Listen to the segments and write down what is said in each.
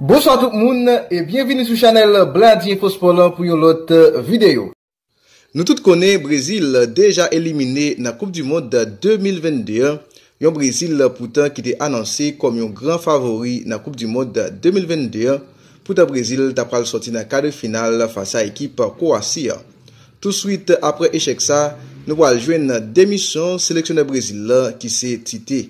Boso a tout moun, e bienveni sou chanel Bladie Fospolan pou yon lot euh, videyo. Nou tout konen, Brazil deja elimine na Koupe du Monde 2021. Yon Brazil poutan ki te ananse kom yon gran favori na Koupe du Monde 2021 poutan Brazil tapal soti na kade final fasa ekip Kouassia. Tout suite apre Echexa, nou wal jwen na demisyon seleksyonne Brazil ki se tite.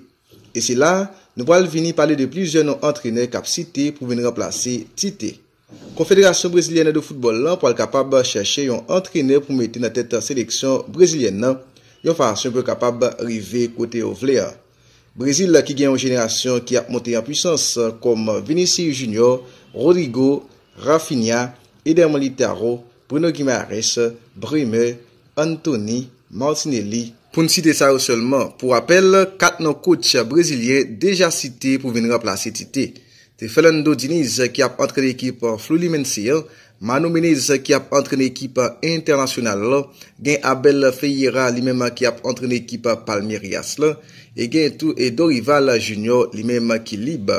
E se la... Nou pou al vini pale de plizyon nou antrene kap site pou mwen remplase site. Konfederasyon brezilyene de foutebol lan pou al kapab chache yon antrene pou mette na tete seleksyon brezilyen nan, yon fasyon pou kapab rive kote ou vle a. Brezil ki gen yon jenerasyon ki ap monte yon pwisans kom Venise Junior, Rodrigo, Rafinha, Eder Molitaro, Bruno Guimaraes, Bremer, Anthony, Martinelli, Poun si de sa yo selman, pou apel, kat nan kouch brésilien deja site pou vin rap la site ite. Te felen do diniz ki ap antren ekip Flouli Mensil, manou meniz ki ap antren ekip Internasyonal, gen Abel Feira li menma ki ap antren ekip Palmerias la, e gen tou Edo Rival Junior li menma ki Lib.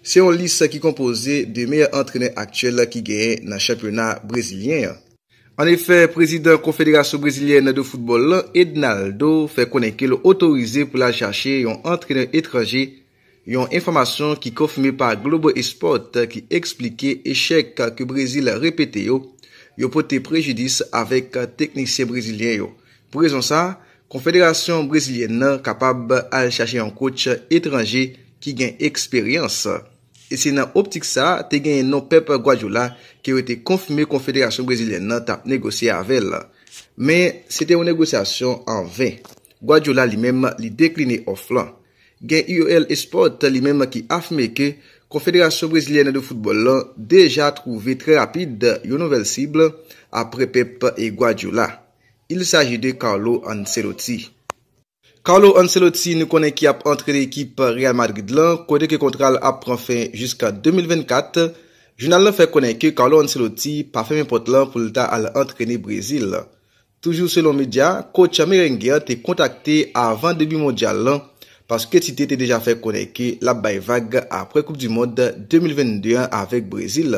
Se yon lis ki kompoze de mey entren ekip aktuel ki gen nan championat brésilien ya. En efè, Prezident Konfederasyon Brezilyen de Foutbol, Ednaldo, fè konenke lo otorize pou la chache yon antrener etranje yon informasyon ki kofme pa Globo Esport ki explike echec ke Brezil repete yo yo pote prejudis avek teknisyen Brezilyen yo. Prezonsa, Konfederasyon Brezilyen nan kapab al chache yon kouch etranje ki gen eksperyans. E se nan optik sa, te gen yon pep Gwadjoula ki yo ete konfime Konfederasyon Brezilyen nan tap negosye avel. Men, se te ou negosyasyon an 20, Gwadjoula li menm li dekline oflan. Gen IOL Esport li menm ki afmeke Konfederasyon Brezilyen nan de foutbol lan deja trouve tre rapide yon nouvel sible apre pep e Gwadjoula. Il saje de Carlo Ancelotti. Karlo Ancelotti nou konen ki ap entre l'ekip Real Madrid lan, kode ke kontral ap pran fin jusqu'a 2024, jounal nan fe konen ki Karlo Ancelotti pa fe men pot lan pou lta al entrene Brezil. Toujou selon media, coach Amir Enger te kontakte avan debi mondial lan, paske ti te te deja fe konen ki la baye vage apre Koupe du Monde 2021 avek Brezil.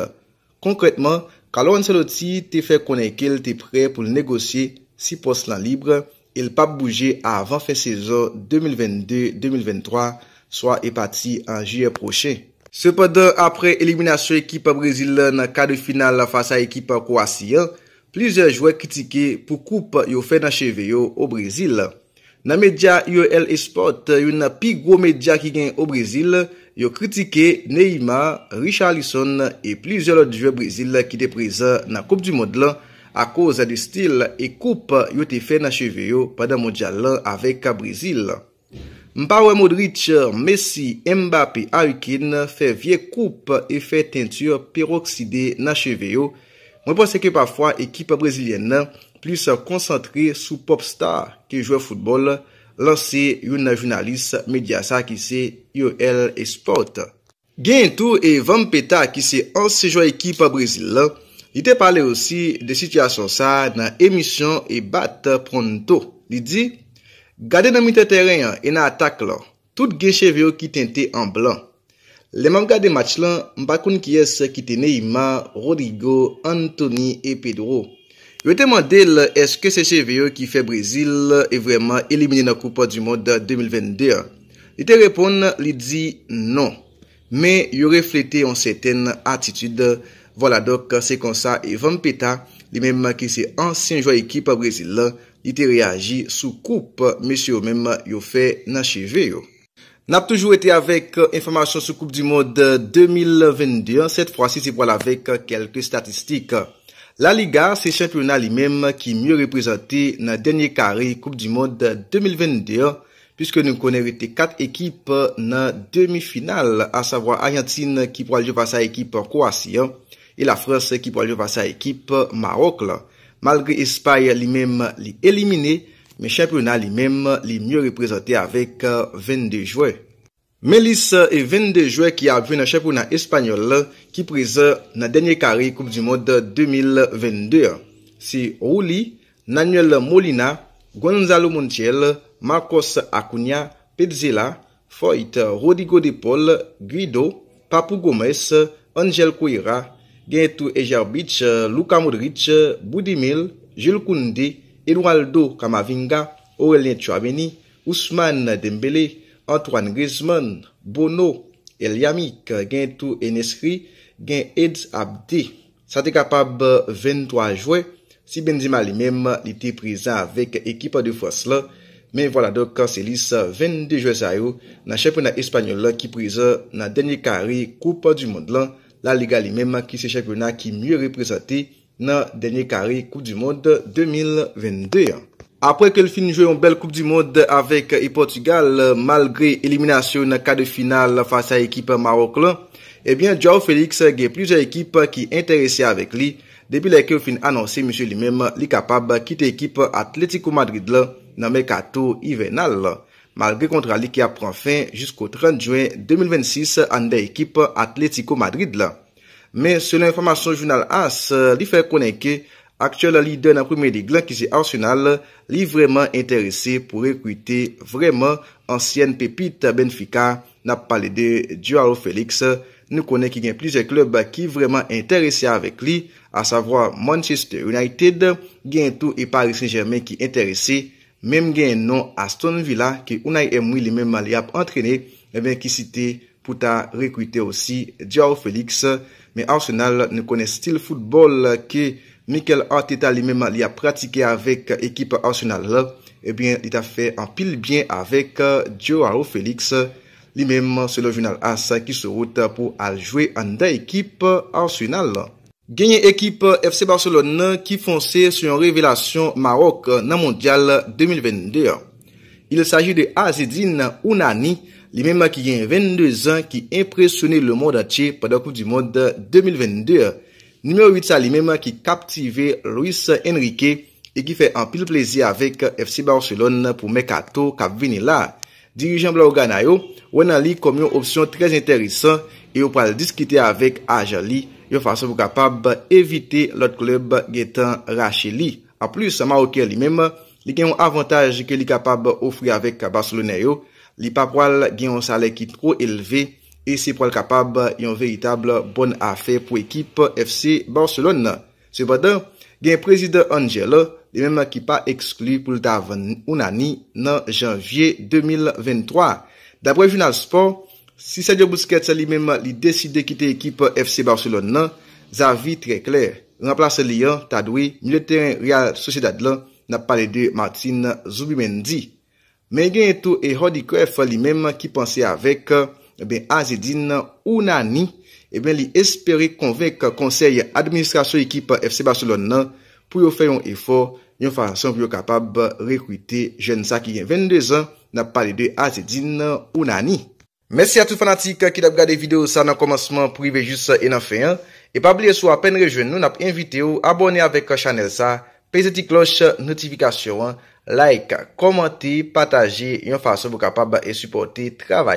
Konkretman, Karlo Ancelotti te fe konen ki el te pre pou le negosye si pos lan libre, el pa bouje avan fe sezon 2022-2023, swa epati an juye proche. Se padan apre eliminasyon ekipa Brezil na kade final fasa ekipa Kouassi, plizye jouè kritike pou koup yo fe na cheveyo o Brezil. Na media Yoel Esport, yon pi gwo media ki gen o Brezil, yo kritike Neyma, Richard Lisson e plizye jouè Brezil ki depreze na Koup du Monde la a koza de stil e koup yote fe na cheveyo padan moun djalan avek ka Brazil. Mpawe Modric, Messi, Mbappe, Aukin fe vie koup e fe tintur perokside na cheveyo. Mwen pwese ke pafwa ekipa Brazilien plus konsantre sou popstar ke jwa futbol lanse yon jounalis mediasa ki se yo el esport. Gentou e Vampeta ki se ansi jwa ekipa Brazil Li te pale osi de sityasyon sa nan emisyon e bat prontou. Li di, gade nan mite teren e nan atak la, tout ge cheveyo ki tente en blan. Le mam gade match lan, mbakoun ki es ki tene Ima, Rodrigo, Anthony e Pedro. Yo te model eske se cheveyo ki fe Brazil e vreman elimine nan koupa di mod 2021. Li te repon li di, non. Me yo reflete an seten atitude Voilà donc, c'est comme ça et 20 pétards, les mêmes qui c'est anciens joueurs équipe brésilien, ils ont réagi sous coupe, mais c'est eux-mêmes qui ont fait n'achever. On a toujours été avec l'information euh, sous coupe du monde 2022, euh, cette fois-ci c'est voilà avec euh, quelques statistiques. La Liga, c'est le championnat lui-même qui mieux représente la dernière carrière coupe du monde 2022, puisque nous connaissons quatre équipes en demi-finale, à savoir Argentine qui prend le jeu face à l'équipe Croatienne, e la Fros ki pou aljou pa sa ekip Maroklo. Malge Espay li menm li elimine, me chempionat li menm li myo reprezote avèk 22 euh, jouè. Melis e 22 jouè ki avè nan chempionat Espanyol ki preze nan denye kari Kup du Monde 2022. Si Rouli, Nanuel Molina, Gonzalo Montiel, Marcos Acuña, Petzila, Foyt, Rodigo de Paul, Guido, Papou Gomes, Angel Cuira, Gen tou Ejer Bich, eh, Luka Modric, eh, Boudimil, Jel Koundé, Edwaldo Kamavinga, Aurelien Chouabeni, Ousmane Dembele, Antoine Griezmann, Bono, El Yamik, eh, e gen tou Enesri, gen Ed Abdi. Sa te kapab 23 jouè, si Benzima li mem li te priza avèk ekipa di Fos la, men vwola do ka selis 22 jouè zayou na chèpouna Espanyol la ki priza nan denye kari Koupe du Monde lan, La liga li mem ki se chakvena ki mye reprezenti nan denye kari Koupe du Monde 2022. Apre ke l fin jouyon bel Koupe du Monde avek e Portugal malgre eliminasyon na kade final fasa ekip Maroklo, ebyen eh Joao Felix ge plize ekip ki enterese avek li debi la ke l fin anonsi Monsie li mem li kapab kite ekip Atletico Madrid la nan Mekato Ivernal la. malge kontra li ki ap pran fin jiskou 30 juen 2026 an de ekip Atletico Madrid la. Men, selon informasyon jounal AS, li fè konen ke, aktyol li den ap premier liglan ki zi Arsenal, li vreman enterese pou rekwite vreman ansyen Pepit Benfica nap pale de Dioro Felix. Nou konen ki gen plize klub ki vreman enterese avèk li, a savwa Manchester United, gen tou e Paris Saint-Germain ki enterese, Mem gen nan Aston Villa ki unay emwi li menman li ap antrene, e eh ben ki site pou ta rekwite osi Dioro Felix. Men Arsenal ne kone stil futbol ki Mikel Arteta li menman li ap pratike avèk ekip Arsenal. E eh ben li ta fè an pil bien avèk Dioro Felix li menman se lo jenal as ki se route pou al jwe an da ekip Arsenal. Genye ekip FC Barcelon ki fonse sou yon revelasyon Marok nan mondyal 2022. Il s'aje de Azedine Unani, li menm ki gen 22 an ki impresyonne le mod atye padakou di mod 2022. Nime 8 sa li menm ki kaptive Luis Enrique e ki fe an pil plezi avek FC Barcelon pou Mekato Kabvenila. Dirijen Blauganayo, wena li komyon opsyon trez enteresan e ou pral diskite avek aje li mwen. yo fase pou kapab evite lot klub getan rache li. A plus, ma ouke li mem, li gen yon avantaj ke li kapab ofri avèk Barcelona yo, li pa pral gen yon sale ki tro elve, e se pral kapab yon veytable bon afè pou ekip FC Barcelona. Se badan, gen prezident Angelo, li mem ki pa eksklu pou lta un an ni nan janvye 2023. Dapre final sport, Si Sadyo Bouskets li men li deside kite ekip FC Barcelon nan, zavi tre kler. Remplase li an, tadwe, militeren real sosyedad lan nan pale de Martin Zubimendi. Men gen eto e Rodi Kouef li men ki panse avek eh Azedine Ounani e ben li espere konvek konsey administrasyon ekip FC Barcelon nan pou yo fè yon efor yon fason vyo kapab rekwite jen sa ki gen 22 an nan pale de Azedine Ounani. Mersi a tout fanatik ki dap gade video sa nan komanseman pou i vejus enan feyen. E pa blie sou apen rejwen nou nap invite ou, abone avek chanel sa, peseti kloche, notifikasyon, like, komante, pataje, yon fasyon vou kapab e supporte travay.